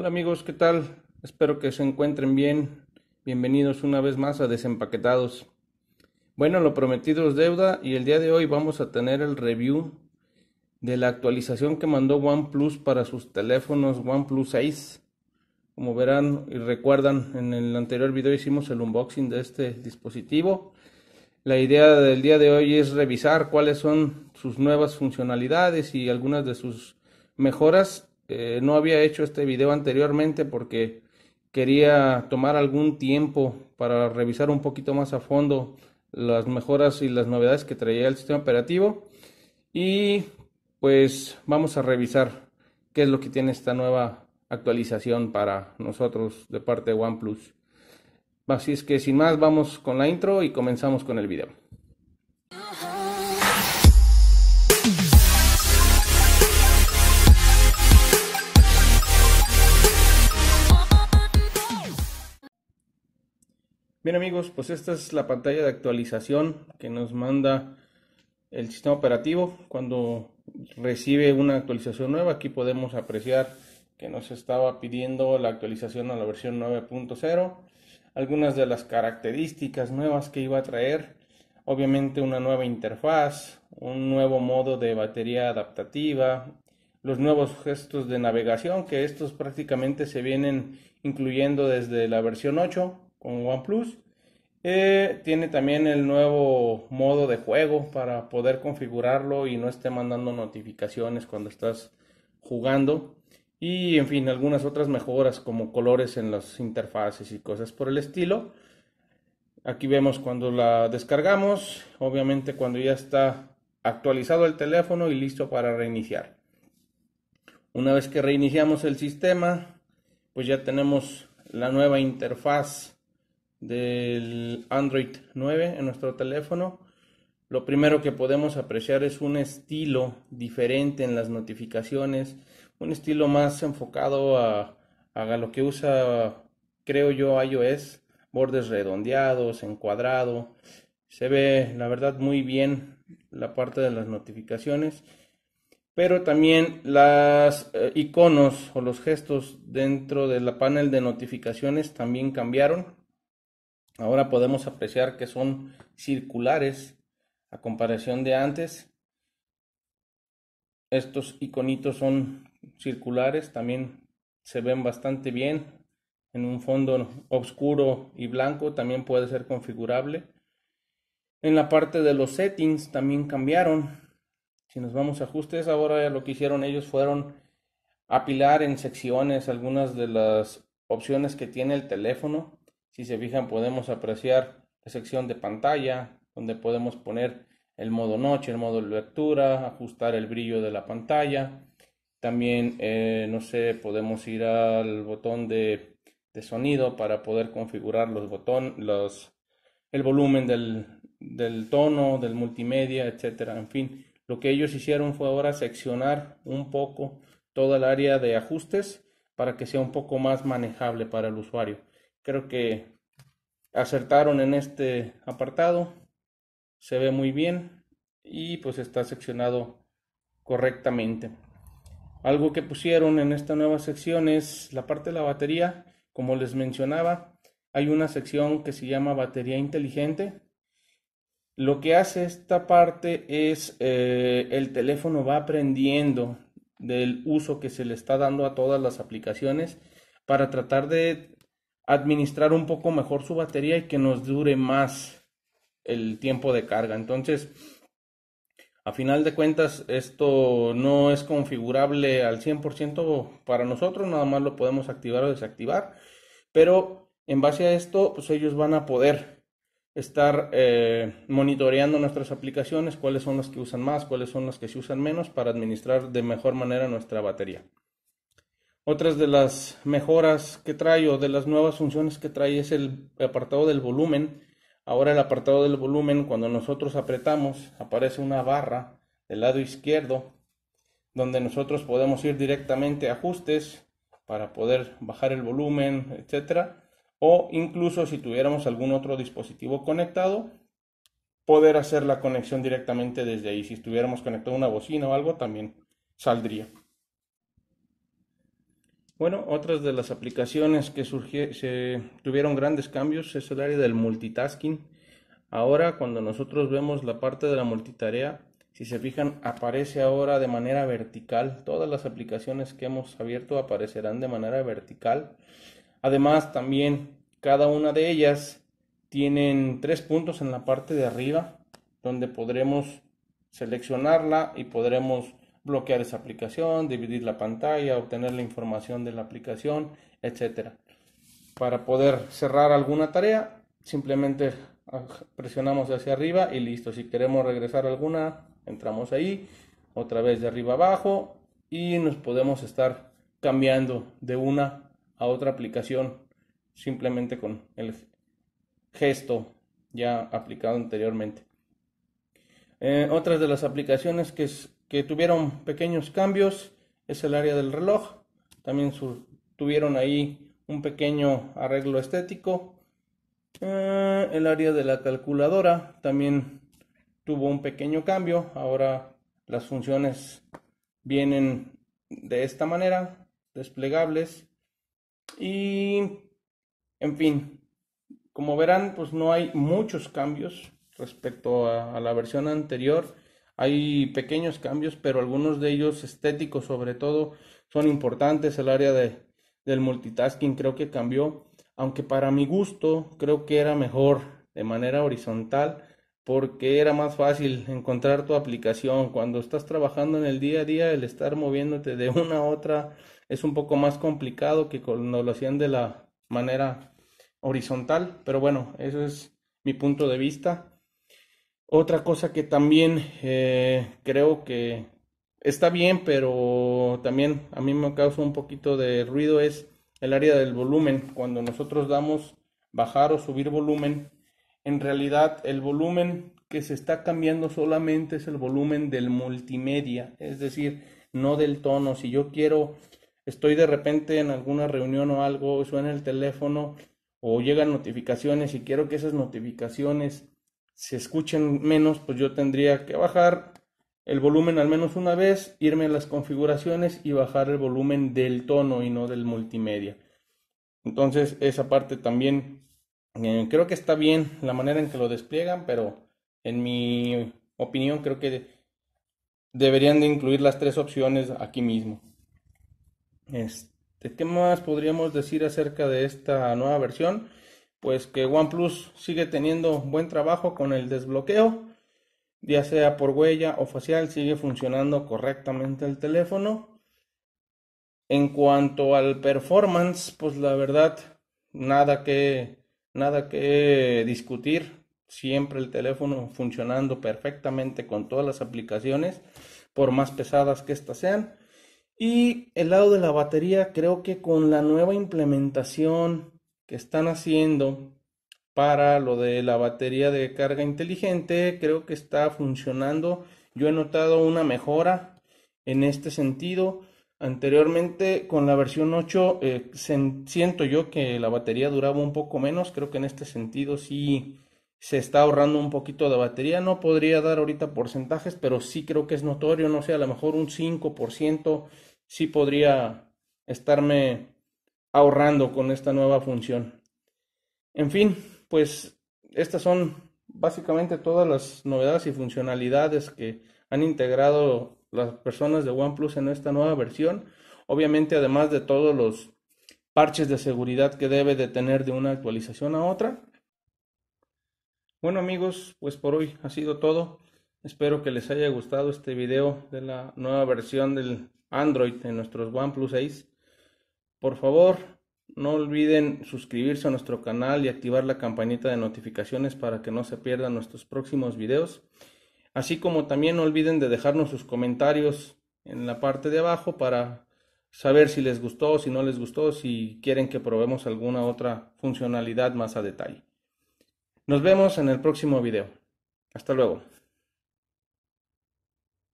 Hola amigos, ¿qué tal? Espero que se encuentren bien. Bienvenidos una vez más a Desempaquetados. Bueno, lo prometido es deuda y el día de hoy vamos a tener el review de la actualización que mandó OnePlus para sus teléfonos OnePlus 6. Como verán y recuerdan, en el anterior video hicimos el unboxing de este dispositivo. La idea del día de hoy es revisar cuáles son sus nuevas funcionalidades y algunas de sus mejoras eh, no había hecho este video anteriormente porque quería tomar algún tiempo para revisar un poquito más a fondo las mejoras y las novedades que traía el sistema operativo y pues vamos a revisar qué es lo que tiene esta nueva actualización para nosotros de parte de OnePlus. Así es que sin más vamos con la intro y comenzamos con el video. Bien amigos, pues esta es la pantalla de actualización que nos manda el sistema operativo cuando recibe una actualización nueva. Aquí podemos apreciar que nos estaba pidiendo la actualización a la versión 9.0, algunas de las características nuevas que iba a traer, obviamente una nueva interfaz, un nuevo modo de batería adaptativa, los nuevos gestos de navegación que estos prácticamente se vienen incluyendo desde la versión 8 con OnePlus. Eh, tiene también el nuevo modo de juego para poder configurarlo y no esté mandando notificaciones cuando estás jugando. Y en fin, algunas otras mejoras como colores en las interfaces y cosas por el estilo. Aquí vemos cuando la descargamos, obviamente cuando ya está actualizado el teléfono y listo para reiniciar. Una vez que reiniciamos el sistema, pues ya tenemos la nueva interfaz del Android 9 en nuestro teléfono, lo primero que podemos apreciar es un estilo diferente en las notificaciones, un estilo más enfocado a, lo que usa, creo yo, iOS, bordes redondeados, encuadrado. Se ve, la verdad, muy bien la parte de las notificaciones, pero también los eh, iconos o los gestos dentro de la panel de notificaciones también cambiaron Ahora podemos apreciar que son circulares a comparación de antes. Estos iconitos son circulares, también se ven bastante bien. En un fondo oscuro y blanco también puede ser configurable. En la parte de los settings también cambiaron. Si nos vamos a ajustes, ahora lo que hicieron ellos fueron apilar en secciones algunas de las opciones que tiene el teléfono si se fijan podemos apreciar la sección de pantalla donde podemos poner el modo noche, el modo lectura, ajustar el brillo de la pantalla. También, eh, no sé, podemos ir al botón de, sonido para poder configurar los botones, los, el volumen del, tono, del multimedia, etcétera. En fin, lo que ellos hicieron fue ahora seccionar un poco toda el área de ajustes para que sea un poco más manejable para el usuario. Creo que acertaron en este apartado. Se ve muy bien y pues está seccionado correctamente. Algo que pusieron en esta nueva sección es la parte de la batería. Como les mencionaba, hay una sección que se llama batería inteligente. Lo que hace esta parte es eh, el teléfono va aprendiendo del uso que se le está dando a todas las aplicaciones para tratar de administrar un poco mejor su batería y que nos dure más el tiempo de carga. Entonces, a final de cuentas, esto no es configurable al 100% para nosotros, nada más lo podemos activar o desactivar, pero en base a esto, pues ellos van a poder estar eh, monitoreando nuestras aplicaciones, cuáles son las que usan más, cuáles son las que se usan menos para administrar de mejor manera nuestra batería. Otras de las mejoras que trae o de las nuevas funciones que trae es el apartado del volumen. Ahora el apartado del volumen, cuando nosotros apretamos, aparece una barra del lado izquierdo donde nosotros podemos ir directamente a ajustes para poder bajar el volumen, etc. o incluso si tuviéramos algún otro dispositivo conectado, poder hacer la conexión directamente desde ahí. Si estuviéramos conectado una bocina o algo, también saldría. Bueno, otras de las aplicaciones que surgieron, se tuvieron grandes cambios es el área del multitasking. Ahora, cuando nosotros vemos la parte de la multitarea, si se fijan, aparece ahora de manera vertical. Todas las aplicaciones que hemos abierto aparecerán de manera vertical. Además, también cada una de ellas tienen tres puntos en la parte de arriba, donde podremos seleccionarla y podremos bloquear esa aplicación, dividir la pantalla, obtener la información de la aplicación, etcétera. Para poder cerrar alguna tarea, simplemente ah, presionamos hacia arriba y listo. Si queremos regresar alguna, entramos ahí, otra vez de arriba abajo y nos podemos estar cambiando de una a otra aplicación simplemente con el gesto ya aplicado anteriormente. Eh, otras de las aplicaciones que es que tuvieron pequeños cambios es el área del reloj. También tuvieron ahí un pequeño arreglo estético. Eh, el área de la calculadora también tuvo un pequeño cambio. Ahora las funciones vienen de esta manera, desplegables. Y, en fin, como verán, pues no hay muchos cambios respecto a la versión anterior hay pequeños cambios, pero algunos de ellos estéticos sobre todo son importantes. El área de, del multitasking creo que cambió, aunque para mi gusto creo que era mejor de manera horizontal porque era más fácil encontrar tu aplicación. Cuando estás trabajando en el día a día, el estar moviéndote de una a otra es un poco más complicado que cuando lo hacían de la manera horizontal. Pero bueno, eso es mi punto de vista. Otra cosa que también eh, creo que está bien, pero también a mí me causa un poquito de ruido es el área del volumen. Cuando nosotros damos bajar o subir volumen, en realidad el volumen que se está cambiando solamente es el volumen del multimedia, es decir, no del tono. Si yo quiero, estoy de repente en alguna reunión o algo, suena el teléfono o llegan notificaciones y quiero que esas notificaciones si escuchen menos, pues yo tendría que bajar el volumen al menos una vez, irme a las configuraciones y bajar el volumen del tono y no del multimedia. Entonces esa parte también eh, creo que está bien la manera en que lo despliegan, pero en mi opinión creo que deberían de incluir las tres opciones aquí mismo. Este, ¿Qué más podríamos decir acerca de esta nueva versión? pues que OnePlus sigue teniendo buen trabajo con el desbloqueo, ya sea por huella o facial, sigue funcionando correctamente el teléfono. En cuanto al performance, pues la verdad, nada que, nada que discutir. Siempre el teléfono funcionando perfectamente con todas las aplicaciones, por más pesadas que éstas sean. Y el lado de la batería, creo que con la nueva implementación que están haciendo para lo de la batería de carga inteligente. Creo que está funcionando. Yo he notado una mejora en este sentido. Anteriormente con la versión 8 eh, siento yo que la batería duraba un poco menos. Creo que en este sentido sí se está ahorrando un poquito de batería. No podría dar ahorita porcentajes, pero sí creo que es notorio. No sé, a lo mejor un 5% sí podría estarme ahorrando con esta nueva función. En fin, pues estas son básicamente todas las novedades y funcionalidades que han integrado las personas de OnePlus en esta nueva versión. Obviamente, además de todos los parches de seguridad que debe de tener de una actualización a otra. Bueno amigos, pues por hoy ha sido todo. Espero que les haya gustado este video de la nueva versión del Android en nuestros OnePlus 6. Por favor, no olviden suscribirse a nuestro canal y activar la campanita de notificaciones para que no se pierdan nuestros próximos videos. Así como también no olviden de dejarnos sus comentarios en la parte de abajo para saber si les gustó, si no les gustó, si quieren que probemos alguna otra funcionalidad más a detalle. Nos vemos en el próximo video. Hasta luego.